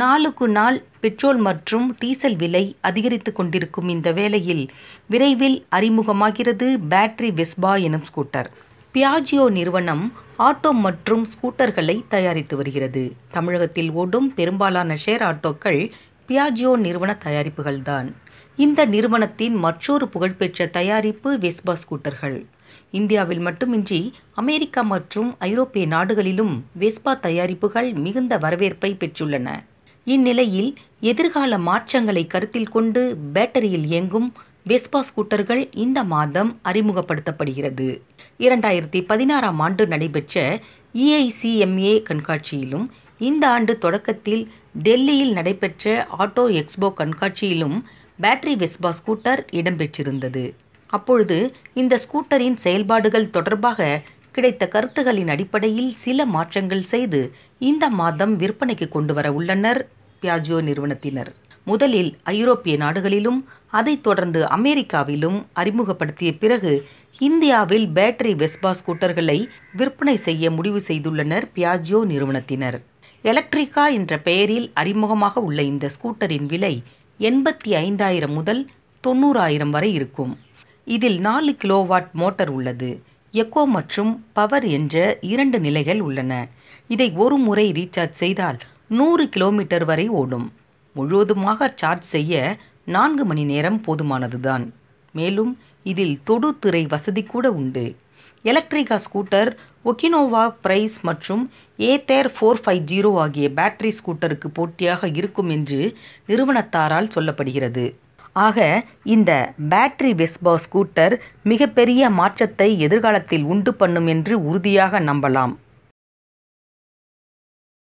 நாளுக்கு நாள் பெட்ரோல் மற்றும் டீசல் விலை அதிகரித்து கொண்டிருக்கும் இந்த வேளையில் விரைவில் அறிமுகமாகிறது பேட்டரி வெஸ்பா எனும் ஸ்கூட்டர் பியாஜியோ நிறுவனம் ஆட்டோ மற்றும் ஸ்கூட்டர்களை தயாரித்து வருகிறது தமிழகத்தில் ஓடும் பெரும்பாலான ஷேர் ஆட்டோக்கள் பியாஜியோ நிறுவன தயாரிப்புகள்தான் இந்த நிறுவனத்தின் மற்றொரு புகழ்பெற்ற தயாரிப்பு வெஸ்பா ஸ்கூட்டர்கள் இந்தியாவில் மட்டுமின்றி அமெரிக்கா மற்றும் ஐரோப்பிய நாடுகளிலும் வெஸ்பா தயாரிப்புகள் மிகுந்த வரவேற்பை பெற்றுள்ளன இந்நிலையில் எதிர்கால மாற்றங்களை கருத்தில் கொண்டு பேட்டரியில் இயங்கும் வெஸ்பா ஸ்கூட்டர்கள் இந்த மாதம் அறிமுகப்படுத்தப்படுகிறது இரண்டாயிரத்தி பதினாறாம் ஆண்டு நடைபெற்ற இஐசிஎம்ஏ e கண்காட்சியிலும் இந்த ஆண்டு தொடக்கத்தில் டெல்லியில் நடைபெற்ற ஆட்டோ எக்ஸ்போ கண்காட்சியிலும் பேட்டரி வெஸ்பா ஸ்கூட்டர் இடம்பெற்றிருந்தது அப்பொழுது இந்த ஸ்கூட்டரின் செயல்பாடுகள் தொடர்பாக கிடைத்த கருத்துகளின் அடிப்படையில் சில மாற்றங்கள் செய்து இந்த மாதம் விற்பனைக்கு கொண்டு வர உள்ளனர் பியாஜியோ நிறுவனத்தினர் முதலில் ஐரோப்பிய நாடுகளிலும் அதைத் தொடர்ந்து அமெரிக்காவிலும் அறிமுகப்படுத்திய பிறகு இந்தியாவில் பேட்டரி வெஸ்பா ஸ்கூட்டர்களை விற்பனை செய்ய முடிவு செய்துள்ளனர் பியாஜியோ நிறுவனத்தினர் எலக்ட்ரிகா என்ற பெயரில் அறிமுகமாக உள்ள இந்த ஸ்கூட்டரின் விலை எண்பத்தி ஐந்தாயிரம் முதல் தொண்ணூறாயிரம் வரை இருக்கும் இதில் நாலு கிலோவாட் மோட்டர் உள்ளது எக்கோ மற்றும் பவர் என்ற இரண்டு நிலைகள் உள்ளன இதை ஒரு முறை ரீசார்ஜ் செய்தால் நூறு கிலோமீட்டர் வரை ஓடும் முழுவதுமாக சார்ஜ் செய்ய நான்கு மணி நேரம் போதுமானதுதான் மேலும் இதில் தொடு திரை வசதி கூட உண்டு எலக்ட்ரிகா ஸ்கூட்டர் ஒகினோவா பிரைஸ் மற்றும் தேர் ஃபோர் ஃபைவ் ஜீரோ ஆகிய பேட்டரி ஸ்கூட்டருக்கு போட்டியாக இருக்கும் என்று நிறுவனத்தாரால் சொல்லப்படுகிறது ஆக இந்த பேட்டரி வெஸ்பா ஸ்கூட்டர் மிகப்பெரிய மாற்றத்தை எதிர்காலத்தில் உண்டு பண்ணும் என்று உறுதியாக நம்பலாம்